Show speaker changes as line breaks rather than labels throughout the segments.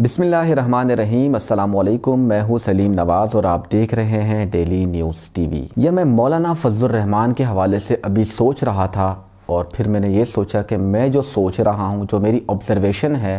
बिसमीम अल्लाम मैं हूँ सलीम नवाज़ और आप देख रहे हैं डेली न्यूज़ टीवी यह मैं मौलाना रहमान के हवाले से अभी सोच रहा था और फिर मैंने ये सोचा कि मैं जो सोच रहा हूँ जो मेरी ऑब्ज़रवेशन है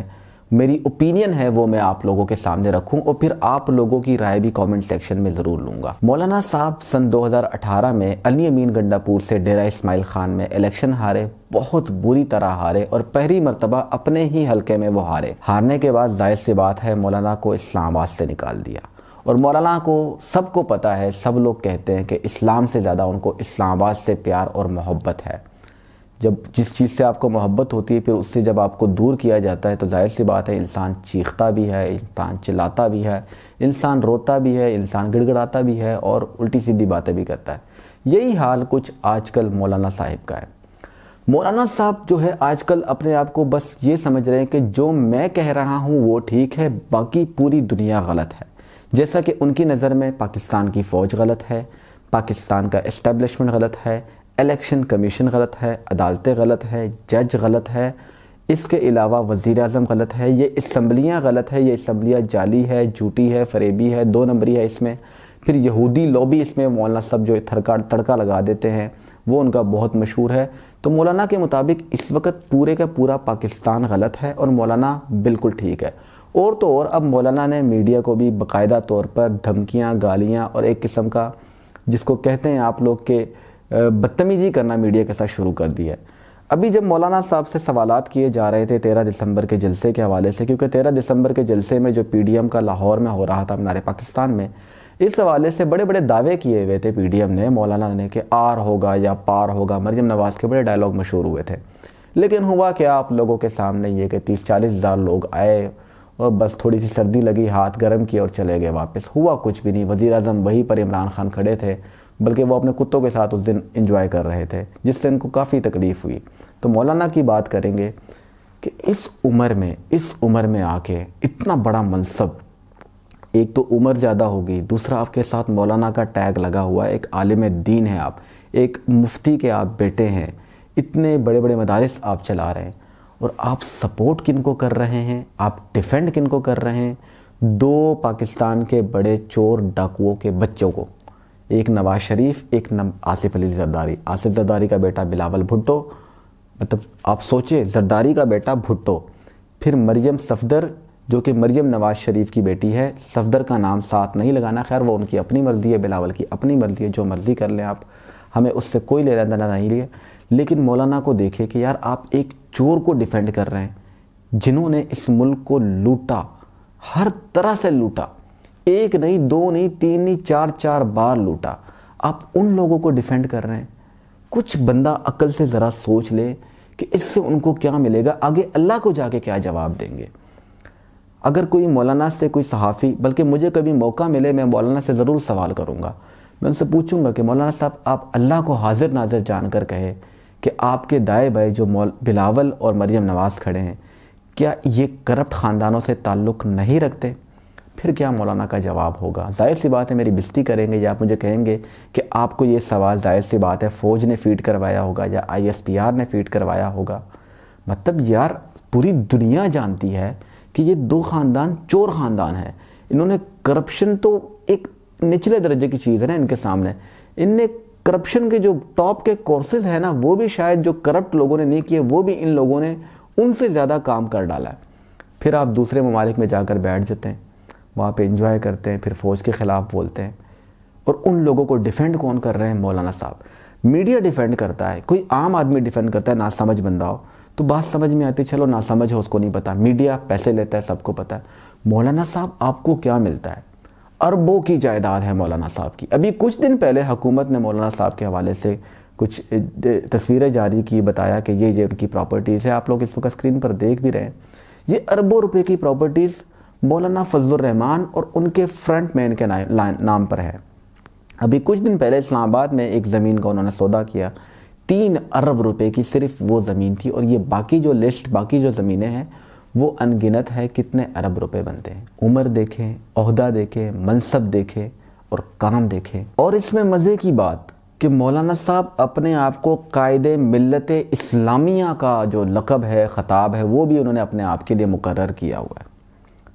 मेरी ओपिनियन है वो मैं आप लोगों के सामने रखूं और फिर आप लोगों की राय भी कमेंट सेक्शन में ज़रूर लूंगा मौलाना साहब सन 2018 में अली अमीन गंडापुर से डेरा इस्माइल खान में इलेक्शन हारे बहुत बुरी तरह हारे और पहली मरतबा अपने ही हलके में वो हारे हारने के बाद जाहिर सी बात है मौलाना को इस्लामाबाद से निकाल दिया और मौलाना को सबको पता है सब लोग कहते हैं कि इस्लाम से ज़्यादा उनको इस्लामाबाद से प्यार और मोहब्बत है जब जिस चीज़ से आपको मोहब्बत होती है फिर उससे जब आपको दूर किया जाता है तो जाहिर सी बात है इंसान चीखता भी है इंसान चिल्लाता भी है इंसान रोता भी है इंसान गिड़गड़ाता भी है और उल्टी सीधी बातें भी करता है यही हाल कुछ आजकल मौलाना साहिब का है मौलाना साहब जो है आजकल अपने आप को बस ये समझ रहे हैं कि जो मैं कह रहा हूँ वो ठीक है बाकी पूरी दुनिया गलत है जैसा कि उनकी नज़र में पाकिस्तान की फ़ौज गलत है पाकिस्तान का इस्टेब्लिशमेंट गलत है इलेक्शन कमीशन गलत है अदालतें गलत है जज गलत है इसके अलावा वज़ी अजम गलत है ये इसम्बलियाँ गलत है ये इसम्बलियाँ जाली है झूठी है फरेबी है दो नंबरी है इसमें फिर यहूदी लॉबी इसमें मौलाना सब जो थरका तड़का लगा देते हैं वो उनका बहुत मशहूर है तो मौलाना के मुताबिक इस वक्त पूरे का पूरा पाकिस्तान गलत है और मौलाना बिल्कुल ठीक है और तो और अब मौलाना ने मीडिया को भी बाकायदा तौर पर धमकियाँ गालियाँ और एक किस्म का जिसको कहते हैं आप लोग के बदतमीजी करना मीडिया के साथ शुरू कर दी है अभी जब मौलाना साहब से सवाल किए जा रहे थे तेरह दिसंबर के जलसे के हवाले से क्योंकि तेरह दिसंबर के जलसे में जो एम का लाहौर में हो रहा था हमारे पाकिस्तान में इस हवाले से बड़े बड़े दावे किए हुए थे एम ने मौलाना ने कि आर होगा या पार होगा मरियम नवाज़ के बड़े डायलॉग मशहूर हुए थे लेकिन हुआ क्या आप लोगों के सामने ये कि तीस चालीस हज़ार लोग आए और बस थोड़ी सी सर्दी लगी हाथ गर्म किए और चले गए वापस हुआ कुछ भी नहीं वज़ी अजम वहीं पर इमरान खान खड़े थे बल्कि वो अपने कुत्तों के साथ उस दिन इंजॉय कर रहे थे जिससे इनको काफ़ी तकलीफ़ हुई तो मौलाना की बात करेंगे कि इस उम्र में इस उम्र में आके इतना बड़ा मनसब एक तो उम्र ज़्यादा होगी दूसरा आपके साथ मौलाना का टैग लगा हुआ एक आलिम दीन है आप एक मुफ्ती के आप बेटे हैं इतने बड़े बड़े मदारस आप चला रहे हैं और आप सपोर्ट किन को कर रहे हैं आप डिफेंड किन को कर रहे हैं दो पाकिस्तान के बड़े चोर डाकुओं के बच्चों को एक नवाज शरीफ एक नम आसिफ अली जरदारी आसिफ जरदारी का बेटा बिलावल भुट्टो मतलब आप सोचें जरदारी का बेटा भुट्टो फिर मरियम सफदर जो कि मरियम नवाज शरीफ की बेटी है सफदर का नाम साथ नहीं लगाना खैर वो उनकी अपनी मर्ज़ी है बिलावल की अपनी मर्ज़ी है जो मर्ज़ी कर लें आप हमें उससे कोई लेना देना नहीं लिया लेकिन मौलाना को देखे कि यार आप एक चोर को डिफेंड कर रहे हैं जिन्होंने इस मुल्क को लूटा हर तरह से लूटा एक नहीं दो नहीं तीन नहीं चार चार बार लूटा आप उन लोगों को डिफेंड कर रहे हैं कुछ बंदा अकल से ज़रा सोच ले कि इससे उनको क्या मिलेगा आगे अल्लाह को जाके क्या जवाब देंगे अगर कोई मौलाना से कोई सहाफ़ी बल्कि मुझे कभी मौका मिले मैं मौलाना से ज़रूर सवाल करूँगा मैं उनसे पूछूंगा कि मौलाना साहब आप अल्लाह को हाजिर नाजिर जानकर कहे कि आपके दाए बाए जो मौल बिलावल और मरियम नवाज़ खड़े हैं क्या ये करप्ट ख़ानदानों से ताल्लुक़ नहीं रखते फिर क्या मौलाना का जवाब होगा जाहिर सी बात है मेरी बिस्ती करेंगे या आप मुझे कहेंगे कि आपको ये सवाल जाहिर सी बात है फ़ौज ने फीड करवाया होगा या आईएसपीआर ने फीड करवाया होगा मतलब यार पूरी दुनिया जानती है कि ये दो ख़ानदान चोर ख़ानदान है इन्होंने करप्शन तो एक निचले दर्जे की चीज़ है ना इनके सामने इनने करप्शन के जो टॉप के कोर्सेज हैं ना वो भी शायद जो करप्ट लोगों ने नहीं किए वो भी इन लोगों ने उनसे ज़्यादा काम कर डाला है फिर आप दूसरे ममालिक में जाकर बैठ जाते हैं वहाँ पे इंजॉय करते हैं फिर फ़ौज के ख़िलाफ़ बोलते हैं और उन लोगों को डिफेंड कौन कर रहे हैं मौलाना साहब मीडिया डिफेंड करता है कोई आम आदमी डिफेंड करता है ना समझ बंदा हो तो बात समझ में आती चलो ना समझ हो उसको नहीं पता मीडिया पैसे लेता है सबको पता है मौलाना साहब आपको क्या मिलता है अरबों की जायदाद है मौलाना साहब की अभी कुछ दिन पहले हुकूमत ने मौलाना साहब के हवाले से कुछ तस्वीरें जारी की बताया कि ये ये उनकी प्रॉपर्टीज़ है आप लोग इस वक्त स्क्रीन पर देख भी रहे हैं ये अरबों रुपए की प्रॉपर्टीज़ मौलाना फजलरहमान और उनके फ्रंट मैन के नाम पर है अभी कुछ दिन पहले इस्लामाबाद में एक ज़मीन का उन्होंने सौदा किया तीन अरब रुपए की सिर्फ वो ज़मीन थी और ये बाकी जो लिस्ट बाकी जो ज़मीनें हैं वो अनगिनत है कितने अरब रुपए बनते हैं उम्र देखें अहदा देखें मनसब देखें और काम देखें और इसमें मज़े की बात कि मौलाना साहब अपने आप को कायद मिलत इस्लामिया का जो लकब है ख़ताब है वो भी उन्होंने अपने आप के लिए मुकर किया हुआ है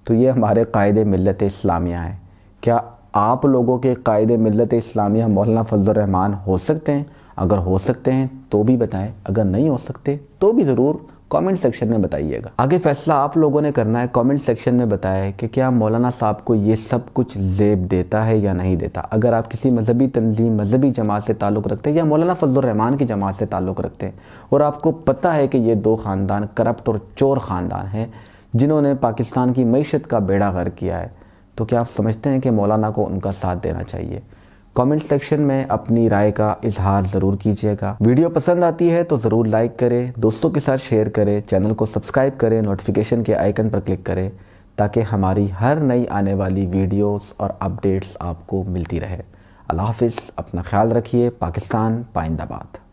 तो ये हमारे कायद मिलत इस्लामिया हैं क्या आप लोगों के कायद मिलत इस्लामिया मौलाना फजलरहमान हो सकते हैं अगर हो सकते हैं तो भी बताएं अगर नहीं हो सकते तो भी ज़रूर कमेंट सेक्शन में बताइएगा आगे फैसला आप लोगों ने करना है कमेंट सेक्शन में बताएं कि क्या मौलाना साहब को ये सब कुछ जेब देता है या नहीं देता अगर आप किसी मजहबी तंजीम मजहबी जमात से ताल्लुक़ रखते हैं या मौलाना फजलरहमान की जमात से ताल्लुक़ रखते हैं और आपको पता है कि ये दो ख़ानदान करप्ट और चोर ख़ानदान हैं जिन्होंने पाकिस्तान की मीशत का बेड़ा गर किया है तो क्या आप समझते हैं कि मौलाना को उनका साथ देना चाहिए कमेंट सेक्शन में अपनी राय का इजहार ज़रूर कीजिएगा वीडियो पसंद आती है तो ज़रूर लाइक करें दोस्तों के साथ शेयर करें चैनल को सब्सक्राइब करें नोटिफिकेशन के आइकन पर क्लिक करें ताकि हमारी हर नई आने वाली वीडियोस और अपडेट्स आपको मिलती रहे अल्लाह हाफिज़ अपना ख्याल रखिए पाकिस्तान पाइंदाबाद